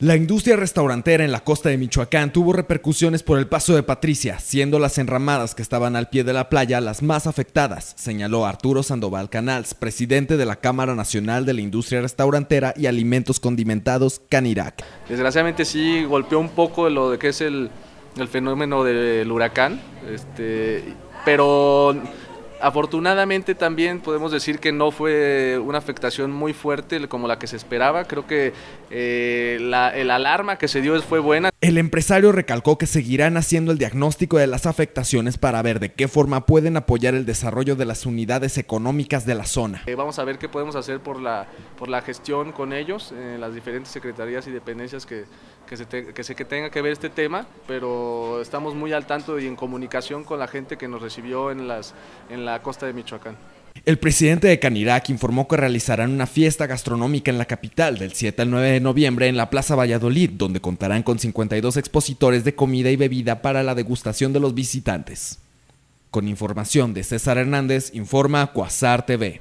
La industria restaurantera en la costa de Michoacán tuvo repercusiones por el paso de Patricia, siendo las enramadas que estaban al pie de la playa las más afectadas, señaló Arturo Sandoval Canals, presidente de la Cámara Nacional de la Industria Restaurantera y Alimentos Condimentados, Canirac. Desgraciadamente sí golpeó un poco lo de que es el, fenómeno del huracán, este, pero Afortunadamente también podemos decir que no fue una afectación muy fuerte como la que se esperaba. Creo que eh, la el alarma que se dio fue buena. El empresario recalcó que seguirán haciendo el diagnóstico de las afectaciones para ver de qué forma pueden apoyar el desarrollo de las unidades económicas de la zona. Eh, vamos a ver qué podemos hacer por la, por la gestión con ellos, eh, las diferentes secretarías y dependencias que, que, que, tenga que ver este tema, pero estamos muy al tanto y en comunicación con la gente que nos recibió en las en la costa de Michoacán. El presidente de Canirac informó que realizarán una fiesta gastronómica en la capital del 7 al 9 de noviembre en la Plaza Valladolid, donde contarán con 52 expositores de comida y bebida para la degustación de los visitantes. Con información de César Hernández, informa Cuasar TV.